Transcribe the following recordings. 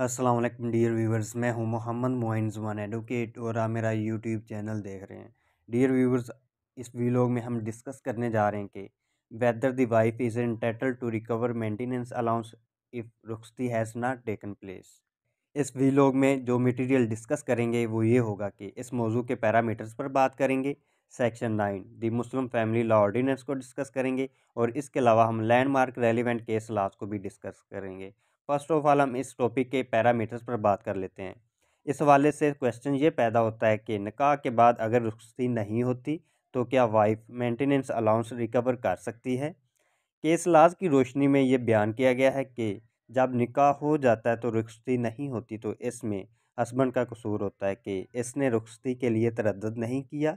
Aslam dear viewers मैं हूं Mohammad Moin जुमान advocate और आप मेरा यूट्यूब चैनल देख रहे हैं डियर व्यूवर्स इस वीलॉग में हम डिस्कस करने जा रहे हैं कि whether the wife is entitle to recover maintenance allowance if रुखती हैज़ नाट टेकन प्लेस इस वीलॉग में जो मटेरियल डिस्कस करेंगे वो ये होगा कि इस मौजू के पैरामीटर्स पर बात करेंगे section nine the Muslim family law ordinance को डिस्कस करेंगे और इसके अलावा हम लैंडमार्क रेलिवेंट केस लॉज को भी डिस्कस करेंगे फर्स्ट ऑफ ऑल हम इस टॉपिक के पैरामीटर्स पर बात कर लेते हैं इस वाले से क्वेश्चन ये पैदा होता है कि निकाह के बाद अगर रुखसती नहीं होती तो क्या वाइफ मेंटेनेंस अलाउंस रिकवर कर सकती है केस लाज की रोशनी में ये बयान किया गया है कि जब निकाह हो जाता है तो रुखसती नहीं होती तो इसमें हस्बैंड का कसूर होता है कि इसने रुखसती के लिए तरद नहीं किया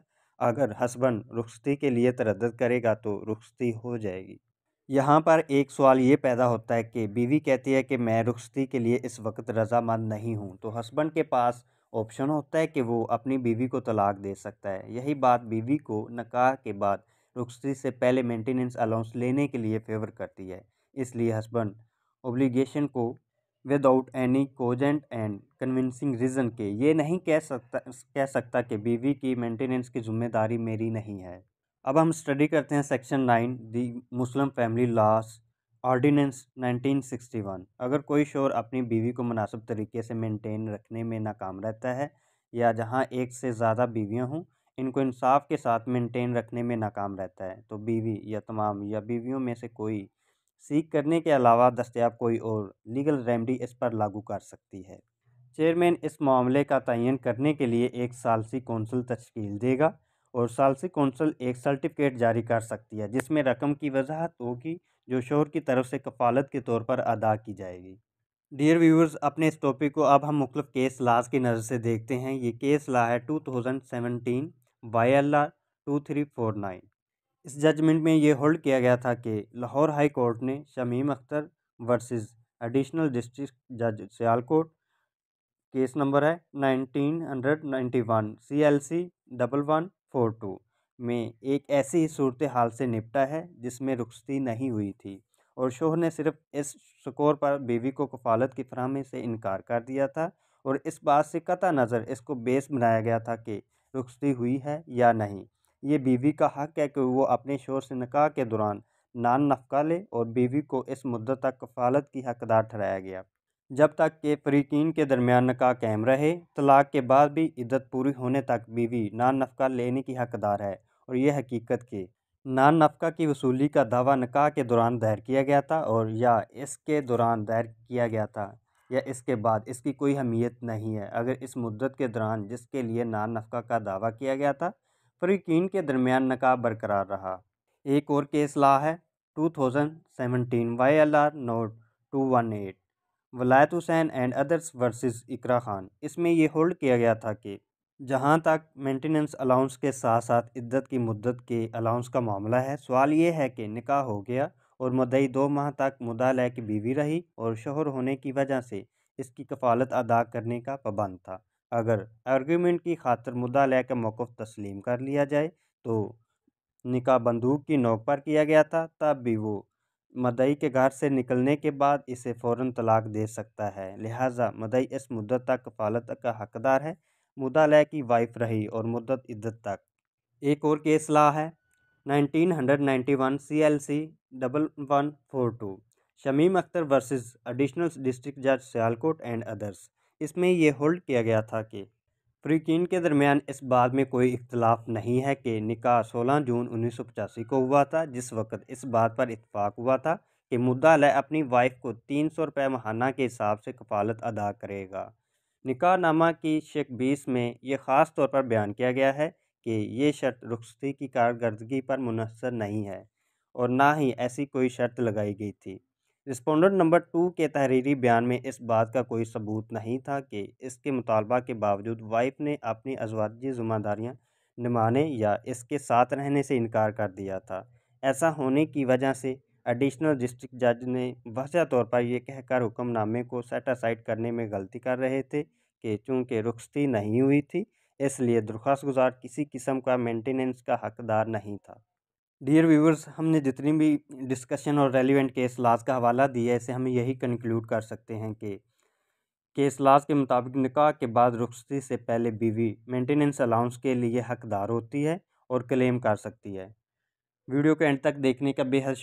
अगर हस्बैंड रुखसती के लिए तरद करेगा तो रुखसती हो जाएगी यहाँ पर एक सवाल ये पैदा होता है कि बीवी कहती है कि मैं रुखसती के लिए इस वक्त रजामंद नहीं हूँ तो हस्बैंड के पास ऑप्शन होता है कि वो अपनी बीवी को तलाक दे सकता है यही बात बीवी को नकाह के बाद रुखसती से पहले मेंटेनेंस अलाउंस लेने के लिए फेवर करती है इसलिए हस्बैंड ओब्लिगेशन को without any cogent and convincing reason के ये नहीं कह सकता कह सकता कि बीवी की मेंटेनेंस की जिम्मेदारी मेरी नहीं है अब हम स्टडी करते हैं section nine the Muslim family laws ordinance 1961 अगर कोई शोर अपनी बीवी को मुनासिब तरीके से मेंटेन रखने में नाकाम रहता है या जहां एक से ज़्यादा बीवियां हों इनको इंसाफ के साथ मेंटेन रखने में नाकाम रहता है तो बीवी या तमाम या बीवियों में से कोई सीख करने के अलावा दस्तियाब कोई और लीगल रेमडी इस पर लागू कर सकती है चेयरमैन इस मामले का तयन करने के लिए एक सालसी कौंसिल तश्कील देगा और सालसी कौंसल एक सर्टिफिकेट जारी कर सकती है जिसमें रकम की वजाहत होगी जो शोर की तरफ से कफालत के तौर पर अदा की जाएगी डियर व्यूवर्स अपने इस टॉपिक को अब हम मुख्तफ केस लाज की नज़र से देखते हैं ये केस ला है two thousand seventeen Y L R two three four nine इस जजमेंट में ये होल्ड किया गया था कि लाहौर हाई कोर्ट ने Shamim Akhtar versus additional district जज सियालकोट केस नंबर है nineteen hundred ninety one C L C double one four two में एक ऐसी सूरत हाल से निपटा है जिसमें रुखसती नहीं हुई थी और शोहर ने सिर्फ इस स्कोर पर बीवी को कफालत की फरहमी से इनकार कर दिया था और इस बात से कता नज़र इसको बेस बनाया गया था कि रुखसती हुई है या नहीं ये बीवी का हक है कि वो अपने शोर से निकाह के दौरान नान नफका ले और बीवी को इस मुद्दत तक कफालत की हकदार ठहराया गया जब तक के प्रीटीन के दरमियान नका कैम रहे तलाक के बाद भी इद्दत पूरी होने तक बीवी नान नफ़का लेने की हकदार है और यह हकीकत के नान नफ़का की वसूली का दावा नका के दौरान दायर किया गया था और या इसके दौरान दायर किया गया था या इसके बाद इसकी कोई अहमियत नहीं है अगर इस मुद्दत के दौरान जिसके लिए नान नफ़का का दावा किया गया था फरीकिन के दरमियान नकाब बरकरार रहा एक और केस ला है two thousand seventeen Y L R note two one eight Walayat Hussain and others versus Iqra Khan इसमें ये होल्ड किया गया था कि जहाँ तक मेंटेनेंस अलाउंस के साथ साथ इद्दत की मुद्दत के अलाउंस का मामला है सवाल ये है कि निकाह हो गया और मदई दो माह तक लय की बीवी रही और शोहर होने की वजह से इसकी कफालत अदा करने का पाबंद था अगर आर्ग्यूमेंट की खातर मुदा लय का मौक़ तस्लीम कर लिया जाए तो निका बंदूक की नोक पर किया गया था तब भी वो मदई के घर से निकलने के बाद इसे फ़ौर तलाक दे सकता है लिहाजा मदई इस मुद्दत तक कफ़ालत का हकदार है लय की वाइफ रही और मुद्दत इद्दत तक एक और केस ला है 1991 C double one four two Shamim Akhtar versus additional district जज सियालकोट एंड अदर्स इसमें यह होल्ड किया गया था कि फ्रीकिन के दरमियान इस बात में कोई इख्तलाफ नहीं है कि निकाह सोलह जून उन्नीस सौ पचासी को हुआ था जिस वक्त इस बात पर इतफाक़ हुआ था कि मुद्दा लय अपनी वाइफ को तीन सौ रुपये महाना के हिसाब से कफालत अदा करेगा नामा की शेख बीस में ये ख़ास तौर पर बयान किया गया है कि ये शर्त रुखसती की कारदगी पर मुनसर नहीं है और ना ही ऐसी कोई शर्त लगाई गई थी रिस्पोंडेंट नंबर टू के तहरीरी बयान में इस बात का कोई सबूत नहीं था कि इसके मुतालबा के बावजूद वाइफ ने अपनी अजवाजी जिम्मेदारियाँ निभाने या इसके साथ रहने से इनकार कर दिया था ऐसा होने की वजह से एडिशनल डिस्ट्रिक्ट जज ने वजह तौर पर यह कहकर हुक्मनामे को सेटासाइड करने में गलती कर रहे थे कि चूँकि रुखती नहीं हुई थी इसलिए दरख्वास्त गुजार किसी किस्म का मेंटेनेंस का हकदार नहीं था डियर व्यूवर्स हमने जितनी भी डिस्कशन और रेलिवेंट केस लाज का हवाला दिया है इसे हम यही कंक्लूड कर सकते हैं कि केस लाज के मुताबिक निकाह के बाद रुखसती से पहले बीवी मेंटेनेंस अलाउंस के लिए हकदार होती है और क्लेम कर सकती है वीडियो को एंड तक देखने का बेहद